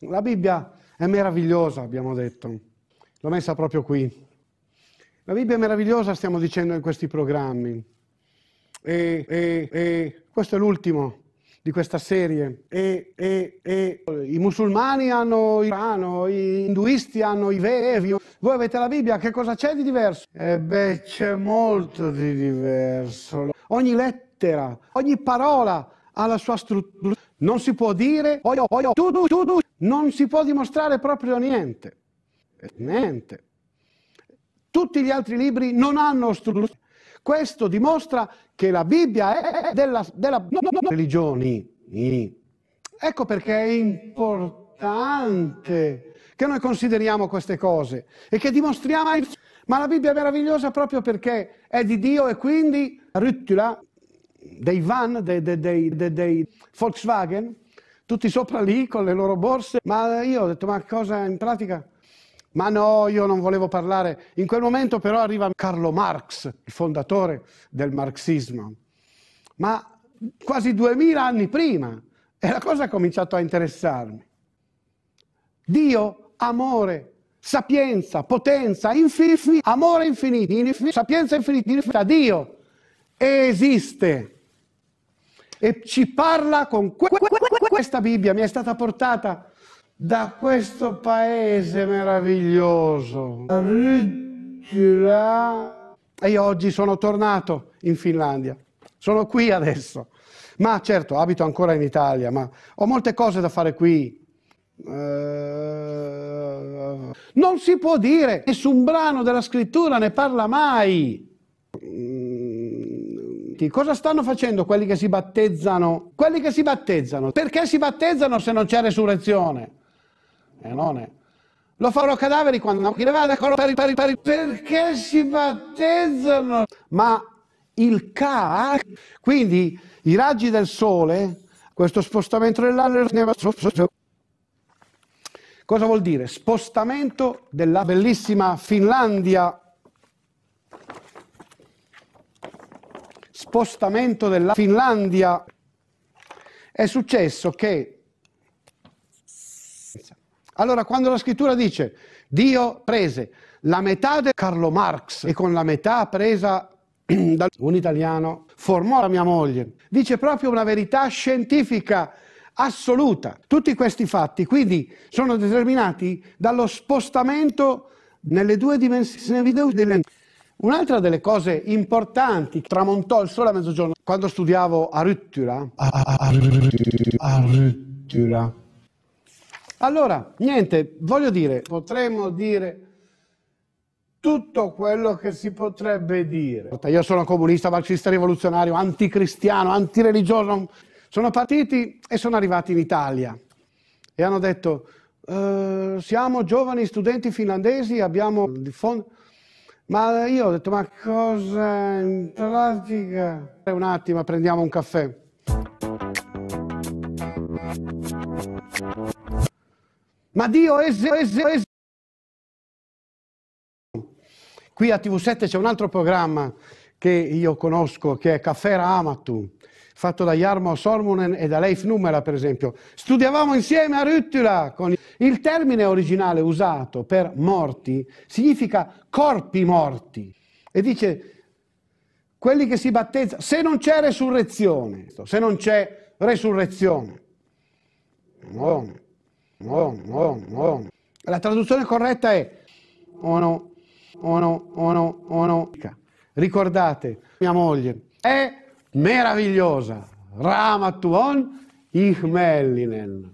La Bibbia è meravigliosa, abbiamo detto. L'ho messa proprio qui. La Bibbia è meravigliosa, stiamo dicendo in questi programmi. E, e, e questo è l'ultimo di questa serie. E, e, e, I musulmani hanno il Corano, gli induisti hanno i vevi. Voi avete la Bibbia, che cosa c'è di diverso? Eh beh, c'è molto di diverso. Ogni lettera, ogni parola ha la sua struttura. Non si può dire, oio, oio, tu, tu, tu, tu non si può dimostrare proprio niente. Eh, niente. Tutti gli altri libri non hanno ostruzione. Questo dimostra che la Bibbia è della, della no, no, no, religioni. Ecco perché è importante che noi consideriamo queste cose e che dimostriamo. Ma la Bibbia è meravigliosa proprio perché è di Dio e quindi Rüttula, dei van, dei, dei, dei, dei Volkswagen, tutti sopra lì con le loro borse. Ma io ho detto, ma cosa in pratica? Ma no, io non volevo parlare. In quel momento però arriva Carlo Marx, il fondatore del marxismo. Ma quasi duemila anni prima, e la cosa ha cominciato a interessarmi. Dio, amore, sapienza, potenza, infiniti, amore infinito, infinito sapienza infinita, Dio esiste e ci parla con questa Bibbia, mi è stata portata da questo paese meraviglioso. E io oggi sono tornato in Finlandia, sono qui adesso. Ma certo, abito ancora in Italia, ma ho molte cose da fare qui. Eh, non si può dire, nessun brano della scrittura ne parla mai convinti. Cosa stanno facendo quelli che si battezzano? Quelli che si battezzano. Perché si battezzano se non c'è resurrezione? E eh, non è. Lo farò cadaveri quando chi ne va perché si battezzano. Ma il ca, quindi i raggi del sole, questo spostamento dell'anno, cosa vuol dire? Spostamento della bellissima Finlandia spostamento della Finlandia, è successo che... Allora, quando la scrittura dice Dio prese la metà di Carlo Marx e con la metà presa da un italiano formò la mia moglie, dice proprio una verità scientifica assoluta. Tutti questi fatti quindi sono determinati dallo spostamento nelle due dimensioni delle Un'altra delle cose importanti che tramontò il sole a mezzogiorno, quando studiavo a Ruttura, a Ruttura. Allora, niente, voglio dire, potremmo dire tutto quello che si potrebbe dire. Io sono comunista, marxista rivoluzionario, anticristiano, antireligioso. Sono partiti e sono arrivati in Italia e hanno detto eh, siamo giovani studenti finlandesi, abbiamo diffondato ma io ho detto, ma cosa in pratica? Eh, un attimo, prendiamo un caffè. Ma Dio è... Qui a TV7 c'è un altro programma che io conosco, che è Caffè Ramatu, fatto da Jarmo Sormunen e da Leif Numera, per esempio. Studiavamo insieme a Ruttula. Con il termine originale usato per morti significa corpi morti. E dice, quelli che si battezzano, se non c'è resurrezione, se non c'è resurrezione, no, no, no, la traduzione corretta è ono, ono, ono, ono. Ricordate, mia moglie è meravigliosa. Raamattuon Ihmellinen.